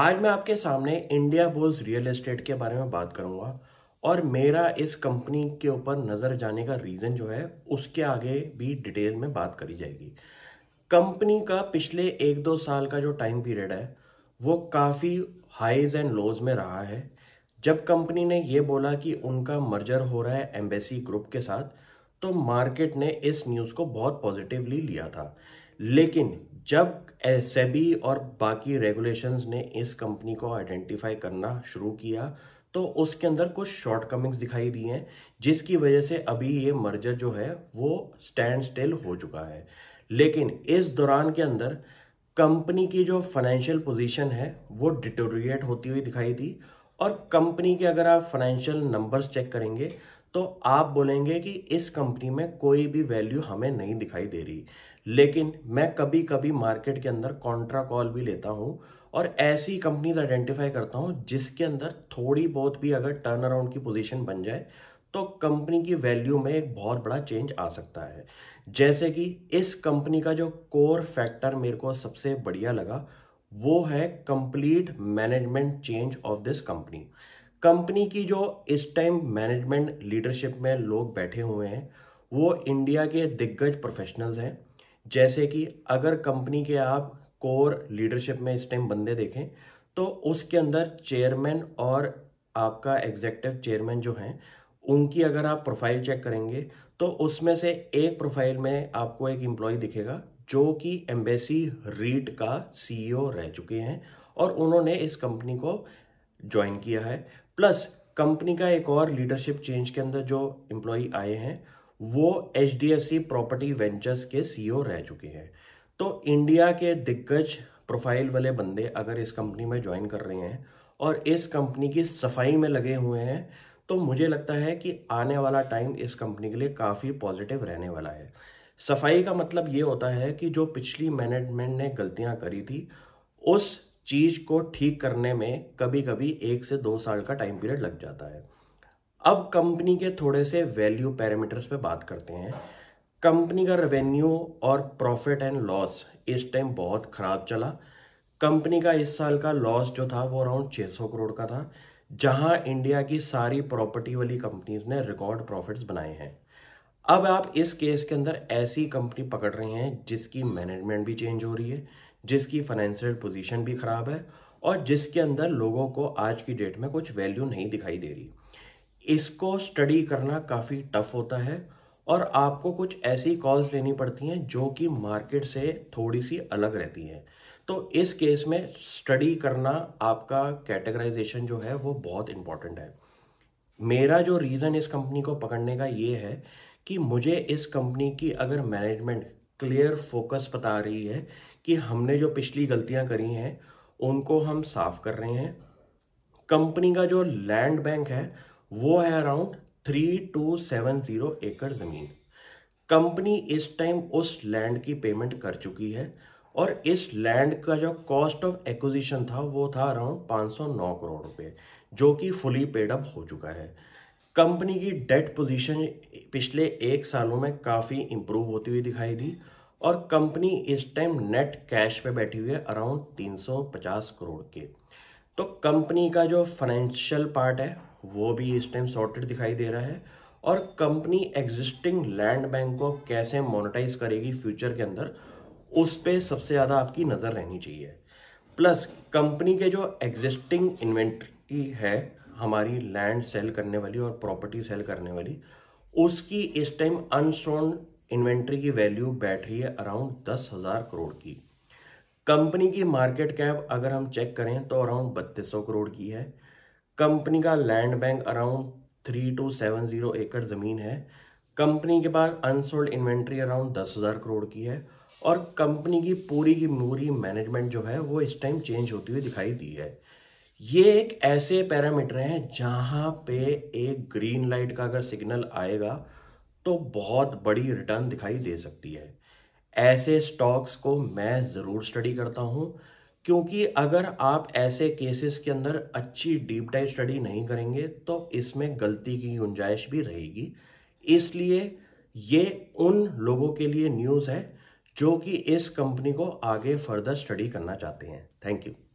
आज मैं आपके सामने इंडिया बुल्स रियल एस्टेट के बारे में बात करूंगा और मेरा इस कंपनी के ऊपर नज़र जाने का रीज़न जो है उसके आगे भी डिटेल में बात करी जाएगी कंपनी का पिछले एक दो साल का जो टाइम पीरियड है वो काफ़ी हाईज एंड लोज में रहा है जब कंपनी ने यह बोला कि उनका मर्जर हो रहा है एम्बेसी ग्रुप के साथ तो मार्केट ने इस न्यूज़ को बहुत पॉजिटिवली लिया था लेकिन जब एस e और बाकी रेगुलेशंस ने इस कंपनी को आइडेंटिफाई करना शुरू किया तो उसके अंदर कुछ शॉर्टकमिंग्स दिखाई दी हैं जिसकी वजह से अभी ये मर्जर जो है वो स्टैंड स्टिल हो चुका है लेकिन इस दौरान के अंदर कंपनी की जो फाइनेंशियल पोजीशन है वो डिटोरिएट होती हुई दिखाई दी और कंपनी के अगर आप फाइनेंशियल नंबर्स चेक करेंगे तो आप बोलेंगे कि इस कंपनी में कोई भी वैल्यू हमें नहीं दिखाई दे रही लेकिन मैं कभी कभी मार्केट के अंदर कॉन्ट्रा कॉल भी लेता हूँ और ऐसी कंपनीज आइडेंटिफाई करता हूँ जिसके अंदर थोड़ी बहुत भी अगर टर्न अराउंड की पोजीशन बन जाए तो कंपनी की वैल्यू में एक बहुत बड़ा चेंज आ सकता है जैसे कि इस कंपनी का जो कोर फैक्टर मेरे को सबसे बढ़िया लगा वो है complete management change of this company company की जो इस टाइम मैनेजमेंट लीडरशिप में लोग बैठे हुए हैं वो इंडिया के दिग्गज प्रोफेशनल्स हैं जैसे कि अगर कंपनी के आप कोर लीडरशिप में इस टाइम बंदे देखें तो उसके अंदर चेयरमैन और आपका एग्जेक्टिव चेयरमैन जो हैं उनकी अगर आप प्रोफाइल चेक करेंगे तो उसमें से एक प्रोफाइल में आपको एक एम्प्लॉय दिखेगा जो कि एम्बेसी रीट का सीईओ रह चुके हैं और उन्होंने इस कंपनी को ज्वाइन किया है प्लस कंपनी का एक और लीडरशिप चेंज के अंदर जो एम्प्लॉय आए हैं वो H D F C property ventures के सीईओ रह चुके हैं तो इंडिया के दिग्गज प्रोफाइल वाले बंदे अगर इस कंपनी में ज्वाइन कर रहे हैं और इस कंपनी की सफाई में लगे हुए हैं तो मुझे लगता है कि आने वाला टाइम इस कंपनी के लिए काफ़ी पॉजिटिव रहने वाला है सफाई का मतलब ये होता है कि जो पिछली मैनेजमेंट ने गलतियां करी थी उस चीज़ को ठीक करने में कभी कभी एक से दो साल का टाइम पीरियड लग जाता है अब कंपनी के थोड़े से वैल्यू पैरामीटर्स पे बात करते हैं कंपनी का रेवेन्यू और प्रॉफिट एंड लॉस इस टाइम बहुत खराब चला कंपनी का इस साल का लॉस जो था वो अराउंड 600 करोड़ का था जहां इंडिया की सारी प्रॉपर्टी वाली कंपनीज ने रिकॉर्ड प्रॉफिट्स बनाए हैं अब आप इस केस के अंदर ऐसी कंपनी पकड़ रहे हैं जिसकी मैनेजमेंट भी चेंज हो रही है जिसकी फाइनेंशियल पोजीशन भी खराब है और जिसके अंदर लोगों को आज की डेट में कुछ वैल्यू नहीं दिखाई दे रही इसको स्टडी करना काफ़ी टफ होता है और आपको कुछ ऐसी कॉल्स लेनी पड़ती हैं जो कि मार्केट से थोड़ी सी अलग रहती हैं तो इस केस में स्टडी करना आपका कैटेगराइजेशन जो है वो बहुत इम्पॉर्टेंट है मेरा जो रीज़न इस कंपनी को पकड़ने का ये है कि मुझे इस कंपनी की अगर मैनेजमेंट क्लियर फोकस बता रही है कि हमने जो पिछली गलतियां करी हैं उनको हम साफ कर रहे हैं कंपनी का जो लैंड बैंक है वो है around three two seven zero एकड़ ज़मीन कंपनी इस टाइम उस लैंड की पेमेंट कर चुकी है और इस लैंड का जो कॉस्ट ऑफ एक्विजिशन था वो था अराउंड 509 करोड़ रुपए जो कि फुली पेड अप हो चुका है कंपनी की डेट पोजीशन पिछले एक सालों में काफ़ी इंप्रूव होती हुई दिखाई दी और कंपनी इस टाइम नेट कैश पे बैठी हुई है अराउंड 350 करोड़ के तो कंपनी का जो फाइनेंशियल पार्ट है वो भी इस टाइम सॉर्टेड दिखाई दे रहा है और कंपनी एग्जिस्टिंग लैंड बैंक को कैसे मोनेटाइज करेगी फ्यूचर के अंदर उस पर सबसे ज़्यादा आपकी नज़र रहनी चाहिए प्लस कंपनी के जो एग्जिस्टिंग इन्वेंट्री है हमारी लैंड सेल करने वाली और प्रॉपर्टी सेल करने वाली उसकी इस टाइम अनसोन इन्वेंट्री की वैल्यू बैठ रही है अराउंड दस हज़ार करोड़ की कंपनी की मार्केट कैप अगर हम चेक करें तो अराउंड बत्तीस सौ करोड़ की है कंपनी का land bank around three two seven zero एकड़ ज़मीन है कंपनी के पास अनसोल्ड इन्वेंट्री अराउंड दस हज़ार करोड़ की है और कंपनी की पूरी की पूरी मैनेजमेंट जो है वो इस टाइम चेंज होती हुई दिखाई दी है ये एक ऐसे पैरामीटर हैं जहां पे एक ग्रीन लाइट का अगर सिग्नल आएगा तो बहुत बड़ी रिटर्न दिखाई दे सकती है ऐसे स्टॉक्स को मैं ज़रूर स्टडी करता हूँ क्योंकि अगर आप ऐसे केसेस के अंदर अच्छी डीप डाइव स्टडी नहीं करेंगे तो इसमें गलती की गुंजाइश भी रहेगी इसलिए ये उन लोगों के लिए न्यूज़ है जो कि इस कंपनी को आगे फर्दर स्टडी करना चाहते हैं थैंक यू